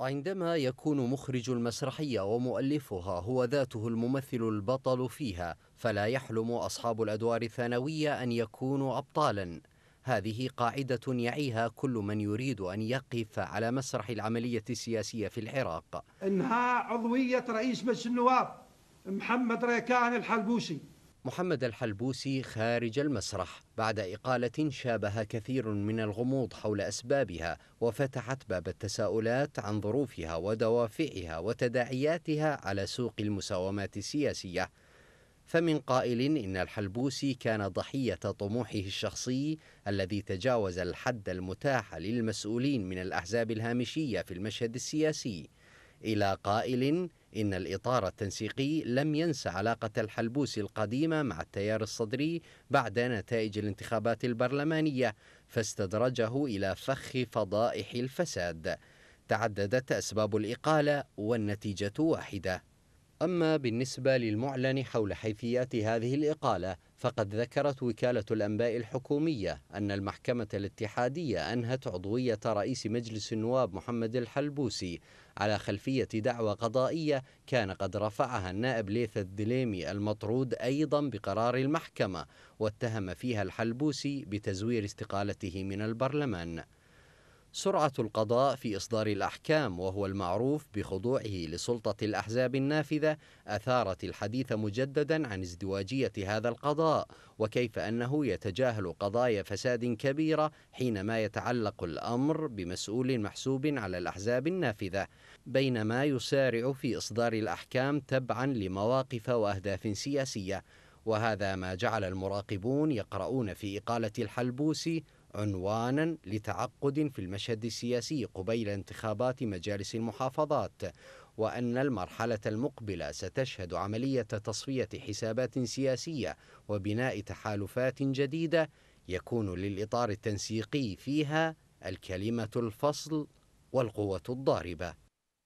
عندما يكون مخرج المسرحية ومؤلفها هو ذاته الممثل البطل فيها فلا يحلم أصحاب الأدوار الثانوية أن يكونوا أبطالا هذه قاعدة يعيها كل من يريد أن يقف على مسرح العملية السياسية في العراق إنهاء عضوية رئيس مجلس النواب محمد ريكان الحلبوسي محمد الحلبوسي خارج المسرح بعد إقالة شابها كثير من الغموض حول أسبابها وفتحت باب التساؤلات عن ظروفها ودوافعها وتداعياتها على سوق المساومات السياسية فمن قائل إن الحلبوسي كان ضحية طموحه الشخصي الذي تجاوز الحد المتاح للمسؤولين من الأحزاب الهامشية في المشهد السياسي إلى قائل إن الإطار التنسيقي لم ينسى علاقة الحلبوس القديمة مع التيار الصدري بعد نتائج الانتخابات البرلمانية فاستدرجه إلى فخ فضائح الفساد تعددت أسباب الإقالة والنتيجة واحدة أما بالنسبة للمعلن حول حيثيات هذه الإقالة فقد ذكرت وكالة الأنباء الحكومية أن المحكمة الاتحادية أنهت عضوية رئيس مجلس النواب محمد الحلبوسي على خلفية دعوى قضائية كان قد رفعها النائب ليث الدليمي المطرود أيضا بقرار المحكمة واتهم فيها الحلبوسي بتزوير استقالته من البرلمان سرعة القضاء في إصدار الأحكام وهو المعروف بخضوعه لسلطة الأحزاب النافذة أثارت الحديث مجددا عن ازدواجية هذا القضاء وكيف أنه يتجاهل قضايا فساد كبيرة حينما يتعلق الأمر بمسؤول محسوب على الأحزاب النافذة بينما يسارع في إصدار الأحكام تبعا لمواقف وأهداف سياسية وهذا ما جعل المراقبون يقرؤون في إقالة الحلبوسي عنوانا لتعقد في المشهد السياسي قبيل انتخابات مجالس المحافظات وأن المرحلة المقبلة ستشهد عملية تصفية حسابات سياسية وبناء تحالفات جديدة يكون للإطار التنسيقي فيها الكلمة الفصل والقوة الضاربة